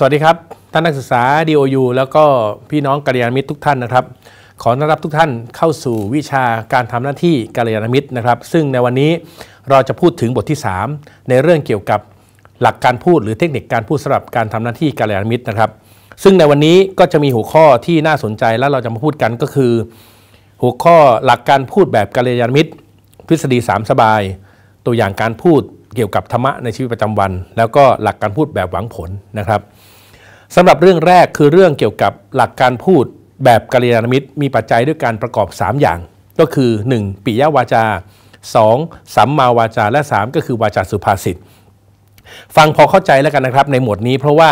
สวัสดีครับท่านนักศึกษา DOU แล้วก็พี่น้องกัลยาณมิตรทุกท่านนะครับ ขอต้อนรับทุกท่านเข้าสู่วิชาการทำหน้าที่กัลยาณมิตรนะครับ ซึ่งในวันนี้เราจะพูดถึงบทที่ 3 ในเรื่องเกี่ยวกับหลักการพูดหรือเทคนิคการพูดสำหรับการทำหน้าที่กัลยาณมิตรนะครับ ซึ่งในวันนี้ก็จะมีหัวข้อที่น่าสนใจและเราจะมาพูดกันก็คือ หัวข้อหลักการพูดแบบกัลยาณมิตร ทฤษฎี 3 สบาย ตัวอย่างการพูดเกี่ยวกับธรรมะในชีวิตประจำวัน แล้วก็หลักการพูดแบบหวังผลนะครับสำหรับเรื่องแรกคือเรื่องเกี่ยวกับหลักการพูดแบบกัลยาณมิตรมีปัจจัยด้วยการประกอบ 3 อย่าง ก็คือ 1. ปิยวาจา 2. สัมมาวาจาและ 3 ก็คือวาจาสุภาษิตฟังพอเข้าใจแล้วกันนะครับ ในหมวดนี้เพราะว่า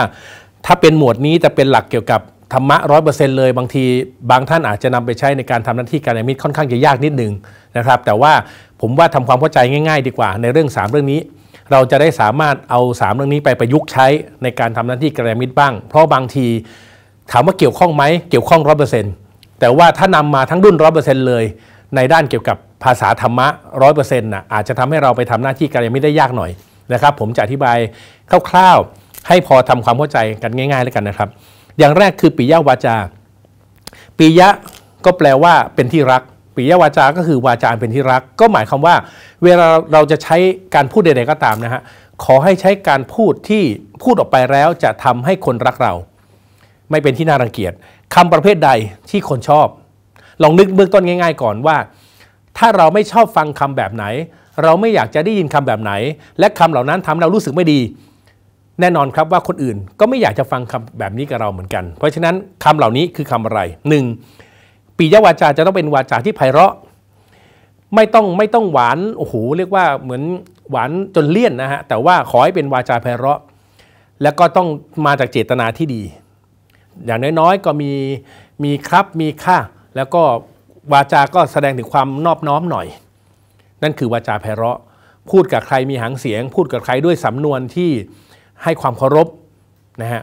ถ้าเป็นหมวดนี้จะเป็นหลักเกี่ยวกับธรรมะร้อยเปอร์เซนต์เลย บางทีบางท่านอาจจะนำไปใช้ในการทำหน้าที่การนามิตรค่อนข้างจะยากนิดหนึ่งนะครับ แต่ว่าผมว่าทำความเข้าใจง่าย ๆ ดีกว่าในเรื่อง 3 เรื่องนี้เราจะได้สามารถเอา 3 เรื่องนี้ไปประยุกต์ใช้ในการทำหน้าที่กระมิตรบ้าง เพราะบางทีถามว่าเกี่ยวข้องไหมเกี่ยวข้องร้อยเปอร์เซ็นต์แต่ว่าถ้านำมาทั้งรุ่นร้อยเปอร์เซ็นต์เลย ในด้านเกี่ยวกับภาษาธรรมะร้อยเปอร์เซ็นต์น่ะอาจจะทำให้เราไปทำหน้าที่กระมิตรได้ยากหน่อยนะครับ ผมจะอธิบายคร่าวๆให้พอทำความเข้าใจกันง่าย ๆ แล้วกันนะครับ อย่างแรกคือปิยวาจาปิยะก็แปลว่าเป็นที่รักปิยวาจา ก็คือวาจาเป็นที่รัก ก็หมายความว่า เวลาเราจะใช้การพูดใด ๆก็ตามนะฮะ ขอให้ใช้การพูดที่พูดออกไปแล้วจะทำให้คนรักเรา ไม่เป็นที่น่ารังเกียจ คำประเภทใดที่คนชอบ ลองนึกเบื้องต้นง่าย ๆ ก่อนว่า ถ้าเราไม่ชอบฟังคำแบบไหน เราไม่อยากจะได้ยินคำแบบไหน และคำเหล่านั้นทำเรารู้สึกไม่ดี แน่นอนครับว่าคนอื่นก็ไม่อยากจะฟังคำแบบนี้กับเราเหมือนกัน เพราะฉะนั้นคำเหล่านี้คือคำอะไร 1. ปียวาจาจะต้องเป็นวาจาที่ไพเราะ ไม่ต้องไม่ต้องหวานโอ้โหเรียกว่าเหมือนหวานจนเลี่ยนนะฮะแต่ว่าขอให้เป็นวาจาไพเราะ แล้วก็ต้องมาจากเจตนาที่ดีอย่างน้อยๆก็มีมีครับมีค่า แล้วก็วาจาก็แสดงถึงความนอบน้อมหน่อย นั่นคือวาจาไพเราะ พูดกับใครมีหางเสียง พูดกับใครด้วยสำนวนที่ให้ความเคารพนะฮะ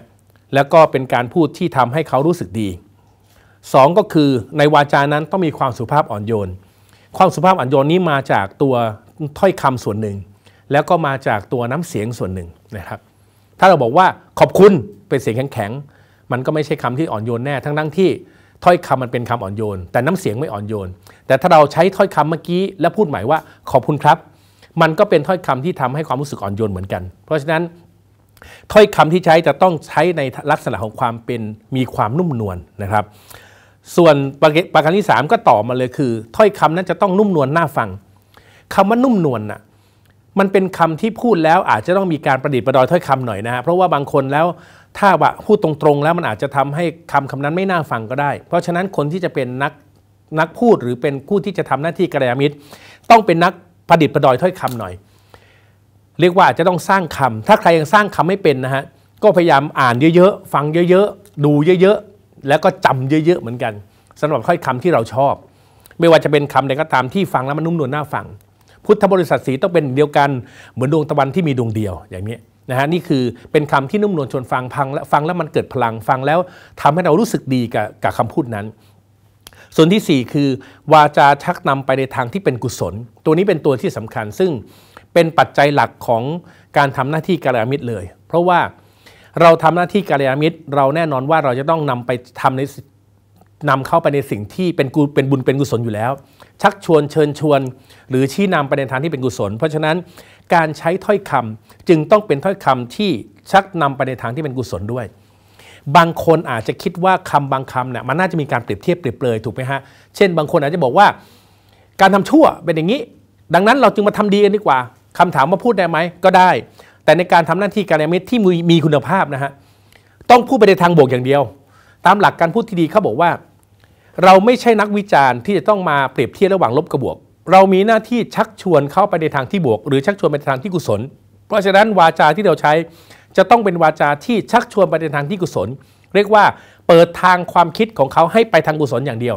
แล้วก็เป็นการพูดที่ทำให้เขารู้สึกดี2 ก็คือในวาจานั้นต้องมีความสุภาพอ่อนโยน ความสุภาพอ่อนโยนนี้มาจากตัวถ้อยคำส่วนหนึ่ง แล้วก็มาจากตัวน้ำเสียงส่วนหนึ่งนะครับ ถ้าเราบอกว่าขอบคุณเป็นเสียงแข็งๆมันก็ไม่ใช่คำที่อ่อนโยนแน่ ทั้งทั้งที่ถ้อยคำมันเป็นคำอ่อนโยนแต่น้ำเสียงไม่อ่อนโยน แต่ถ้าเราใช้ถ้อยคำเมื่อกี้ และพูดหมายว่าขอบคุณครับ มันก็เป็นถ้อยคำที่ทำให้ความรู้สึกอ่อนโยนเหมือนกัน เพราะฉะนั้นถ้อยคำที่ใช้จะต้องใช้ในลักษณะของความเป็นมีความนุ่มนวลนนะครับส่วนประการที่ 3 ก็ต่อมาเลยคือ ถ้อยคำนั้นจะต้องนุ่มนวลน่าฟัง คำว่านุ่มนวลน่ะมันเป็นคำที่พูดแล้วอาจจะต้องมีการประดิษฐ์ประดอยถ้อยคำหน่อยนะฮะเพราะว่าบางคนแล้วถ้าว่าพูดตรงๆแล้วมันอาจจะทำให้คำคำนั้นไม่น่าฟังก็ได้ เพราะฉะนั้นคนที่จะเป็นนักนักพูดหรือเป็นผู้ที่จะทำหน้าที่กระยามิตร ต้องเป็นนักประดิษฐ์ประดอยถ้อยคำหน่อย เรียกว่าจะต้องสร้างคำ ถ้าใครยังสร้างคำไม่เป็นนะฮะก็พยายามอ่านเยอะๆฟังเยอะๆดูเยอะๆแล้วก็จำเยอะๆ เหมือนกัน สำหรับค่อยคำที่เราชอบ ไม่ว่าจะเป็นคำใดก็ตามที่ฟังแล้วมันนุ่มนวลน่าฟัง พุทธบริษัทสีต้องเป็นเดียวกันเหมือนดวงตะวันที่มีดวงเดียวอย่างนี้นะฮะนี่คือเป็นคำที่นุ่มนวลชวนฟังพังและฟังแล้วมันเกิดพลังฟังแล้วทำให้เรารู้สึกดีกับกับคำพูดนั้น ส่วนที่ 4 คือ วาจาชักนำไปในทางที่เป็นกุศล ตัวนี้เป็นตัวที่สำคัญซึ่งเป็นปัจจัยหลักของการทำหน้าที่กาลามิตรเลย เพราะว่าเราทำหน้าที่กาลยามิตร เราแน่นอนว่าเราจะต้องนำไปทำในนำเข้าไปในสิ่งที่เป็นกูเป็นบุญเป็นกุศลอยู่แล้ว ชักชวนเชิญชวนหรือชี้นำไปในทางที่เป็นกุศล เพราะฉะนั้นการใช้ถ้อยคำจึงต้องเป็นถ้อยคำที่ชักนำไปในทางที่เป็นกุศลด้วย บางคนอาจจะคิดว่าคำบางคำเนี่ยมันน่าจะมีการเปรียบเทียบเปรียบเลยถูกไหมฮะเช่น บางคนอาจจะบอกว่า การทำชั่วเป็นอย่างนี้ ดังนั้นเราจึงมาทำดีกันดีกว่า คำถามว่าพูดได้ไหมก็ได้แต่ในการทำหน้าที่การเมตรที่มีคุณภาพนะฮะต้องพูดไปในทางบวกอย่างเดียว ตามหลักการพูดที่ดีเขาบอกว่า เราไม่ใช่นักวิจารณ์ที่จะต้องมาเปรียบเทียบระหว่างลบกับบวก เรามีหน้าที่ชักชวนเข้าไปในทางที่บวก หรือชักชวนไปในทางที่กุศล เพราะฉะนั้นวาจาที่เราใช้จะต้องเป็นวาจาที่ชักชวนไปในทางที่กุศล เรียกว่าเปิดทางความคิดของเขาให้ไปทางกุศลอย่างเดียว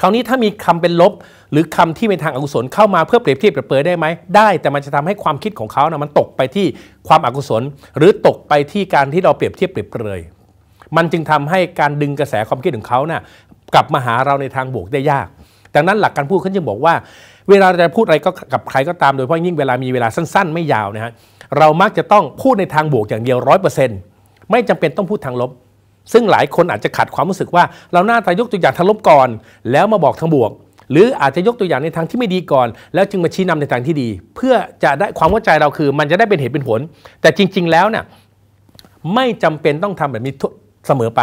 คราวนี้ถ้ามีคำเป็นลบหรือคำที่เป็นทางอกุศลเข้ามาเพื่อเปรียบเทียบเปรียบเปยได้ไหมได้ แต่มันจะทำให้ความคิดของเขานะมันตกไปที่ความอกุศลหรือตกไปที่การที่เราเปรียบเทียบเปรียบเปยมันจึงทำให้การดึงกระแสความคิดของเขานะ่ะกลับมาหาเราในทางบวกได้ยากดังนั้นหลักการพูดเขาจึงบอกว่าเวลาจะพูดอะไรก็กับใครก็ตามโดยเฉพาะยิ่งเวลามีเวลาสั้นๆ ไม่ยาวนะฮะเรามักจะต้องพูดในทางบวกอย่างเดียวร้อยเปอร์เซ็นต์ไม่จำเป็นต้องพูดทางลบซึ่งหลายคนอาจจะขัดความรู้สึกว่า เราหน้าตายกตัวอย่างทางลบก่อนแล้วมาบอกทางบวก หรืออาจจะยกตัวอย่างในทางที่ไม่ดีก่อน แล้วจึงมาชี้นำในทางที่ดี เพื่อจะได้ความเข้าใจเราคือมันจะได้เป็นเหตุเป็นผล แต่จริงๆแล้วเนี่ยไม่จำเป็นต้องทำแบบนี้เสมอไป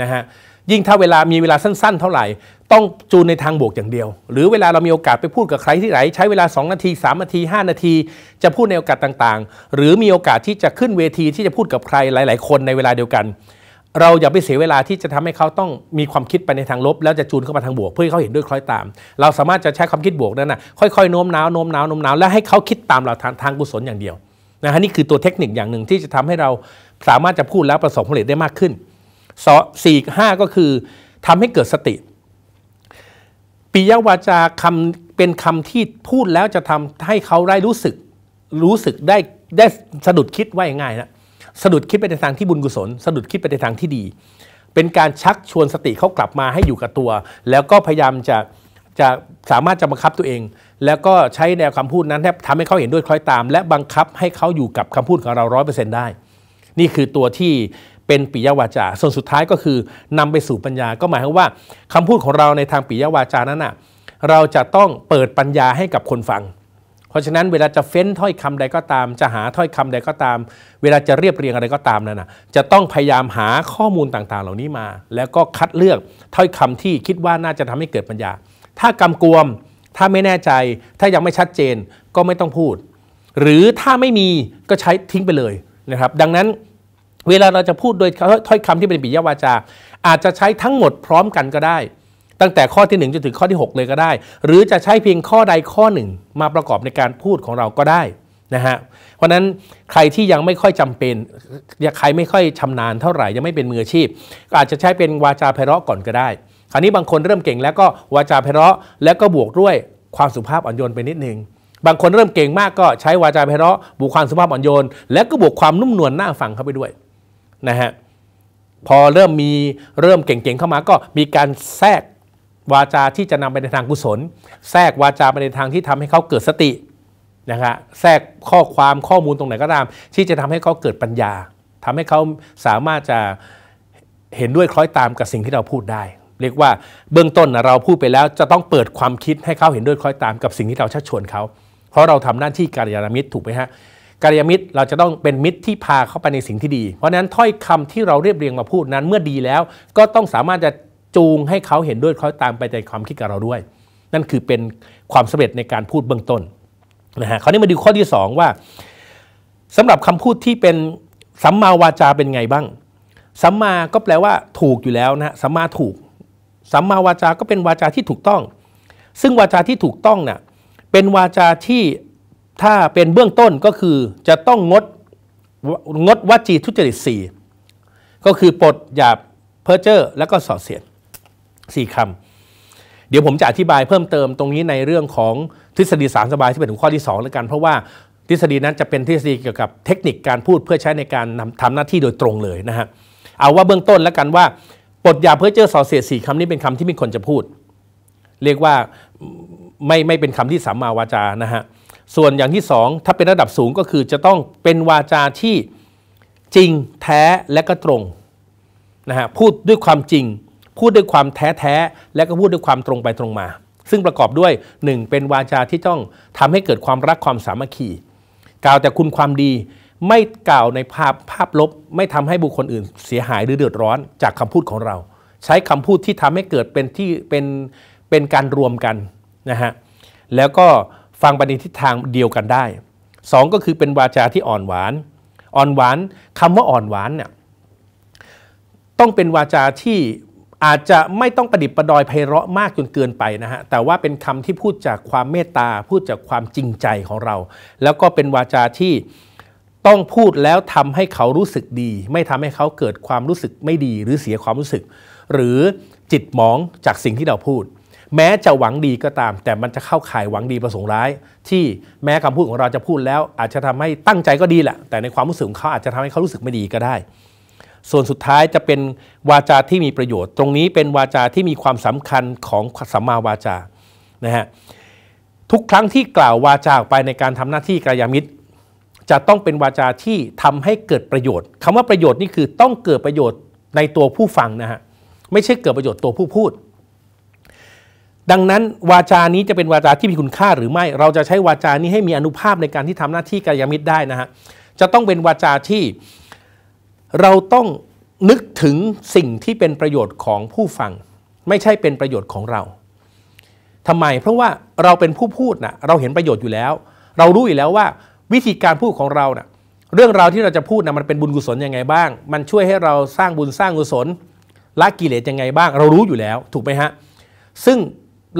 นะฮะยิ่งถ้าเวลามีเวลาสั้นๆ เท่าไหร่ต้องจูนในทางบวกอย่างเดียว หรือเวลาเรามีโอกาสไปพูดกับใครที่ไหนใช้เวลา2นาที3นาที5 นาที จะพูดในโอกาสต่างๆ หรือมีโอกาสที่จะขึ้นเวทีที่จะพูดกับใครหลาย ๆ คน ในเวลาเดียวกันเราอย่าไปเสียเวลาที่จะทำให้เขาต้องมีความคิดไปในทางลบแล้วจะจูนเข้ามาทางบวก เพื่อให้เขาเห็นด้วยคล้อยตาม เราสามารถจะใช้ความคิดบวกนั้นนะค่อยๆโน้มน้าวโน้มน้าวโน้มน้าวและให้เขาคิดตามเราทางทางกุศลอย่างเดียวนะฮะนี่คือตัวเทคนิคอย่างหนึ่งที่จะทำให้เราสามารถจะพูดแล้วประสบผลเร็จได้มากขึ้นสี่ห้าก็คือทำให้เกิดสติปิยวาจาคำเป็นคำที่พูดแล้วจะทำให้เขาได้รู้สึก รู้สึกได้ได้สะดุดคิดว่าง่ายนะสะดุดคิดไปในทางที่บุญกุศลสะดุดคิดไปในทางที่ดี เป็นการชักชวนสติเขากลับมาให้อยู่กับตัว แล้วก็พยายามจะจะสามารถจะบังคับตัวเอง แล้วก็ใช้แนวคำพูดนั้นทำให้เขาเห็นด้วยคล้อยตาม และบังคับให้เขาอยู่กับคำพูดของเราร้อยเปอร์เซ็นต์ได้ นี่คือตัวที่เป็นปิยวาจาส่วนสุดท้ายก็คือ นำไปสู่ปัญญาก็หมายความว่าคำพูดของเราในทางปิยวาจานั้นน่ะเราจะต้องเปิดปัญญาให้กับคนฟังเพราะฉะนั้นเวลาจะเฟ้นถ้อยคำใดก็ตาม จะหาถ้อยคำใดก็ตาม เวลาจะเรียบเรียงอะไรก็ตามนั่นนะจะต้องพยายามหาข้อมูลต่างๆเหล่านี้มา แล้วก็คัดเลือกถ้อยคำที่คิดว่าน่าจะทำให้เกิดปัญญา ถ้ากำกวม ถ้าไม่แน่ใจ ถ้ายังไม่ชัดเจนก็ไม่ต้องพูด หรือถ้าไม่มีก็ใช้ทิ้งไปเลยนะครับ ดังนั้นเวลาเราจะพูดโดยถ้อยคำที่เป็นปิยวาจา อาจจะใช้ทั้งหมดพร้อมกันก็ได้ตั้งแต่ข้อที่1จนถึงข้อที่6 เลยก็ได้ หรือจะใช้เพียงข้อใดข้อหนึ่งมาประกอบในการพูดของเราก็ได้นะฮะ เพราะนั้นใครที่ยังไม่ค่อยจำเป็นใครไม่ค่อยชำนาญเท่าไหร่ยังไม่เป็นมืออาชีพอาจจะใช้เป็นวาจาไพเราะก่อนก็ได้ คราวนี้บางคนเริ่มเก่งแล้วก็วาจาไพเราะแล้วก็บวกด้วยความสุภาพอ่อนโยนไปนิดนึงบางคนเริ่มเก่งมากก็ใช้วาจาไพเราะบวกความสุภาพอ่อนโยนและก็บวกความนุ่มนวลน่าฟังเข้าไปด้วยนะฮะ พอเริ่มมีเริ่มเก่งๆเข้ามาก็มีการแทรกวาจาที่จะนำไปในทางกุศล แทรกวาจาไปในทางที่ทำให้เขาเกิดสตินะครับแทรกข้อความข้อมูลตรงไหนก็ตาม ที่จะทำให้เขาเกิดปัญญา ทำให้เขาสามารถจะเห็นด้วยคล้อยตามกับสิ่งที่เราพูดได้ เรียกว่าเบื้องต้นเราพูดไปแล้ว จะต้องเปิดความคิดให้เขาเห็นด้วยคล้อยตามกับสิ่งที่เราชักชวนเขา เพราะเราทำหน้าที่การยานมิตรถูกไหมฮะการยามิตรเราจะต้องเป็นมิตรที่พาเข้าไปในสิ่งที่ดี เพราะนั้นถ้อยคำที่เราเรียบเรียงมาพูดนั้นเมื่อดีแล้ว ก็ต้องสามารถจะจูงให้เขาเห็นด้วยเขาตามไปในความคิดกับเราด้วย นั่นคือเป็นความสำเร็จในการพูดเบื้องต้นนะฮะคราวนี้มาดูข้อที่ 2 ว่า สำหรับคำพูดที่เป็นสัมมาวาจาเป็นไงบ้างสัมมาก็แปลว่าถูกอยู่แล้วนะสัมมาถูกสัมมาวาจาก็เป็นวาจาที่ถูกต้อง ซึ่งวาจาที่ถูกต้องนะ่ะเป็นวาจาที่ถ้าเป็นเบื้องต้นก็คือจะต้องงดงดวจีทุจริต4ก็คือปลดหยาบเพ้อเจ้อแล้วก็สอดเสียดสี่คำ เดี๋ยวผมจะอธิบายเพิ่มเติมตรงนี้ในเรื่องของทฤษฎีสามสบายที่เป็นหัวข้อที่ 2 แล้วกัน เพราะว่าทฤษฎีนั้นจะเป็นทฤษฎีเกี่ยวกับเทคนิคการพูดเพื่อใช้ในการทำหน้าที่โดยตรงเลยนะฮะ เอาว่าเบื้องต้นแล้วกันว่าปดยาเพื่อเจอสอเสียสี่คำนี้เป็นคำที่มีคนจะพูด เรียกว่าไม่ไม่เป็นคำที่สัมมาวาจานะฮะส่วนอย่างที่2ถ้าเป็นระดับสูงก็คือจะต้องเป็นวาจาที่จริงแท้และก็ตรงนะฮะพูดด้วยความจริงพูดด้วยความแท้แท้และก็พูดด้วยความตรงไปตรงมา ซึ่งประกอบด้วย 1. เป็นวาจาที่ต้องทำให้เกิดความรักความสามัคคีกล่าวแต่คุณความดีไม่กล่าวในภาพภาพลบ ไม่ทำให้บุคคลอื่นเสียหายหรือเดือดร้อน จากคำพูดของเรา ใช้คำพูดที่ทำให้เกิดเป็นที่เป็นเป็นการรวมกันนะฮะแล้วก็ฟังปในทิศทางเดียวกันได้ 2 ก็คือเป็นวาจาที่อ่อนหวาน อ่อนหวานคำว่าอ่อนหวานเนี่ยต้องเป็นวาจาที่อาจจะไม่ต้องประดิษฐ์ประดอยไพเราะมากจนเกินไปนะฮะ แต่ว่าเป็นคำที่พูดจากความเมตตา พูดจากความจริงใจของเรา แล้วก็เป็นวาจาที่ต้องพูดแล้วทำให้เขารู้สึกดี ไม่ทำให้เขาเกิดความรู้สึกไม่ดี หรือเสียความรู้สึก หรือจิตหมองจากสิ่งที่เราพูด แม้จะหวังดีก็ตาม แต่มันจะเข้าข่ายหวังดีประสงค์ร้าย ที่แม้คำพูดของเราจะพูดแล้ว อาจจะทำให้ตั้งใจก็ดีแหละแต่ในความรู้สึกของเขาอาจจะทำให้เขารู้สึกไม่ดีก็ได้ส่วนสุดท้ายจะเป็นวาจาที่มีประโยชน์ ตรงนี้เป็นวาจาที่มีความสำคัญของสัมมาวาจานะฮะทุกครั้งที่กล่าววาจาออกไปในการทำหน้าที่กายามิตร จะต้องเป็นวาจาที่ทำให้เกิดประโยชน์ คำว่าประโยชน์นี่คือต้องเกิดประโยชน์ในตัวผู้ฟังนะฮะไม่ใช่เกิดประโยชน์ตัวผู้พูด ดังนั้นวาจานี้จะเป็นวาจาที่มีคุณค่า หรือไม่เราจะใช้วาจานี้ให้มีอนุภาพในการที่ทำหน้าที่กายามิตรได้นะฮะจะต้องเป็นวาจาที่เราต้องนึกถึงสิ่งที่เป็นประโยชน์ของผู้ฟัง ไม่ใช่เป็นประโยชน์ของเราทำไมเพราะว่าเราเป็นผู้พูดนะเราเห็นประโยชน์อยู่แล้ว เรารู้อยู่แล้วว่าวิธีการพูดของเรานะ่เรื่องราวที่เราจะพูดนะมันเป็นบุญกุศลยังไงบ้าง มันช่วยให้เราสร้างบุญสร้างกุศลละกิเลสยังไงบ้าง เรารู้อยู่แล้วถูกไหมฮะซึ่ง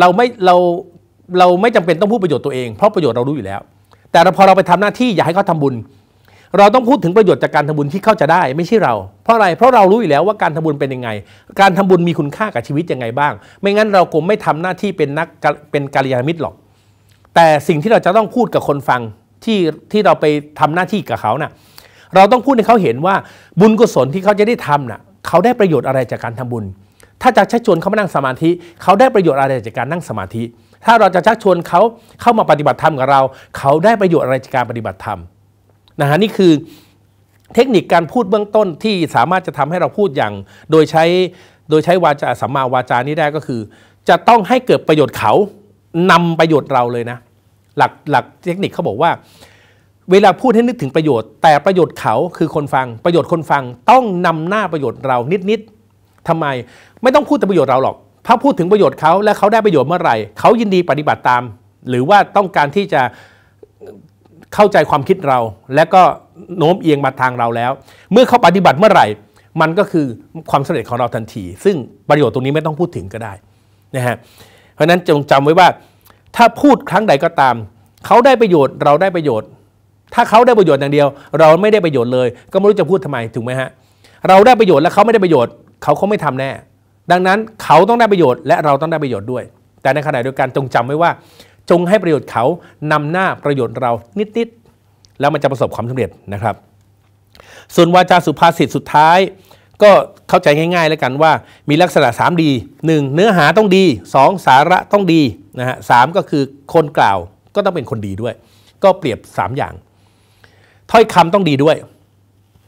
เราไม่เราเราไม่จำเป็นต้องพูดประโยชน์ตัวเองเพราะประโยชน์เรารู้อยู่แล้ว แต่พอเราไปทำหน้าที่อยากให้เขาทาบุญเราต้องพูดถึงประโยชน์จากการทำบุญที่เข้าจะได้ไม่ใช่เรา เพราะอะไรเพราะเรารู้อยู่แล้วว่าการทำบุญเป็นยังไงการทำบุญมีคุณค่ากับชีวิตยังไงบ้าง ไม่งั้นเราคงไม่ทำหน้าที่เป็นนักเป็นกาลยานมิตรหรอก แต่สิ่งที่เราจะต้องพูดกับคนฟังที่ที่เราไปทำหน้าที่กับเขานะ่ะเราต้องพูดให้เขาเห็นว่าบุญกุศลที่เขาจะได้ทำนะ่ะเขาได้ประโยชน์อะไรจากการทำบุญ ถ้าจะชักชวนเขามานั่งสมาธิ เขาได้ประโยชน์อะไรจากการนั่งสมาธิ ถ้าเราจะชักชวนเขาเข้ามาปฏิบัติธรรมกับเรา เขาได้ประโยชน์อะไรจากการปฏิบัติธรรมนะฮะนี่คือเทคนิคการพูดเบื้องต้นที่สามารถจะทำให้เราพูดอย่างโดยใช้โดยใช้วาจาสัมมาวาจานี้ได้ก็คือ จะต้องให้เกิดประโยชน์เขานำประโยชน์เราเลยนะ หลักหลักเทคนิคเขาบอกว่า เวลาพูดให้นึกถึงประโยชน์ แต่ประโยชน์เขาคือคนฟัง ประโยชน์คนฟังต้องนำหน้าประโยชน์เรานิดๆทำไม ไม่ต้องพูดแต่ประโยชน์เราหรอกถ้าพูดถึงประโยชน์เขาและเขาได้ประโยชน์เมื่อไหร่ เขายินดีปฏิบัติตาม หรือว่าต้องการที่จะเข้าใจความคิดเราและก็โน้มเอียงมาทางเราแล้ว เมื่อเขาปฏิบัติเมื่อไหร่ มันก็คือความสำเร็จของเราทันที ซึ่งประโยชน์ตรงนี้ไม่ต้องพูดถึงก็ได้นะฮะเพราะนั้นจงจำไว้ว่า ถ้าพูดครั้งใดก็ตาม เขาได้ประโยชน์เราได้ประโยชน์ ถ้าเขาได้ประโยชน์อย่างเดียว เราไม่ได้ประโยชน์เลย ก็ไม่รู้จะพูดทำไมถูกไหมฮะเราได้ประโยชน์และเขาไม่ได้ประโยชน์ เขาเขาไม่ทำแน่ดังนั้นเขาต้องได้ประโยชน์และเราต้องได้ประโยชน์ด้วย แต่ในขณะเดียวกันจงจำไว้ว่าจงให้ประโยชน์เขานำหน้าประโยชน์เรานิดๆแล้วมันจะประสบความสำเร็จนะครับ ส่วนวาจาสุภาษิตสุดท้าย ก็เข้าใจง่าย ๆ แล้วกันว่า มีลักษณะ3ดี 1. เนื้อหาต้องดี 2. สาระต้องดีนะฮะสก็คือคนกล่าวก็ต้องเป็นคนดีด้วย ก็เปรียบ 3 อย่าง ถ้อยคำต้องดีด้วย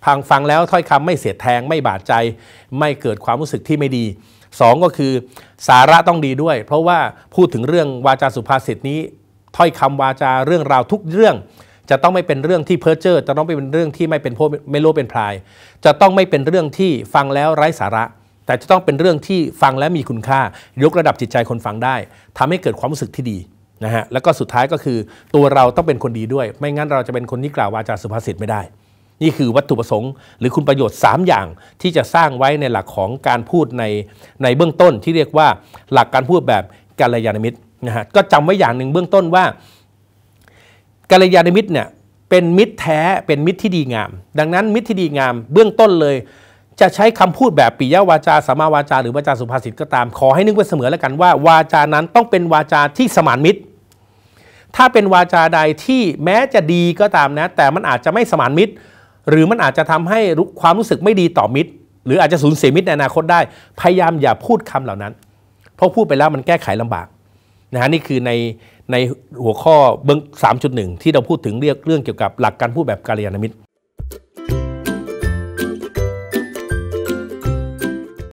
พังฟังแล้วถ้อยคำไม่เสียแทงไม่บาดใจไม่เกิดความรู้สึกที่ไม่ดี 2 ก็คือสาระต้องดีด้วยเพราะว่าพูดถึงเรื่องวาจาสุภาษิตนี้ถ้อยคำวาจาเรื่องราวทุกเรื่อง จะต้องไม่เป็นเรื่องที่เพ้อเจ้อจะต้องไม่เป็นเรื่องที่ไม่เป็นพไม่รู้เป็นพลายจะต้องไม่เป็นเรื่องที่ฟังแล้วไร้สาระ แต่จะต้องเป็นเรื่องที่ฟังและมีคุณค่า ยกระดับจิตใจคนฟังได้ ทำให้เกิดความรู้สึกที่ดีนะฮะแล้วก็สุดท้ายก็คือตัวเราต้องเป็นคนดีด้วย ไม่งั้นเราจะเป็นคนที่กล่าววาจาสุภาษิตไม่ได้นี่คือวัตถุประสงค์หรือคุณประโยชน์ 3 อย่างที่จะสร้างไว้ในหลักของการพูดใน ในเบื้องต้น ที่เรียกว่าหลักการพูดแบบกัลยาณมิตรนะฮะก็จำไว้อย่างหนึ่งเบื้องต้นว่ากัลยาณมิตรเนี่ยเป็นมิตรแท้เป็นมิตรที่ดีงาม ดังนั้นมิตรที่ดีงามเบื้องต้นเลย จะใช้คำพูดแบบปิยวาจาสมาวาจาหรือวาจาสุภาษิตก็ตามขอให้นึกไว้เสมอแล้วกันว่า วาจานั้นต้องเป็นวาจาที่สมานมิตร ถ้าเป็นวาจาใดที่แม้จะดีก็ตามนะแต่มันอาจจะไม่สมานมิตรหรือมันอาจจะทำให้ความรู้สึกไม่ดีต่อมิตร หรืออาจจะสูญเสียมิตรในอนาคตได้ พยายามอย่าพูดคำเหล่านั้น เพราะพูดไปแล้วมันแก้ไขลำบากนะฮะนี่คือในในหัวข้อเบื้องสามจุดหนึ่งที่เราพูดถึงเรียกเรื่องเกี่ยวกับหลักการพูดแบบกาลยานมิตร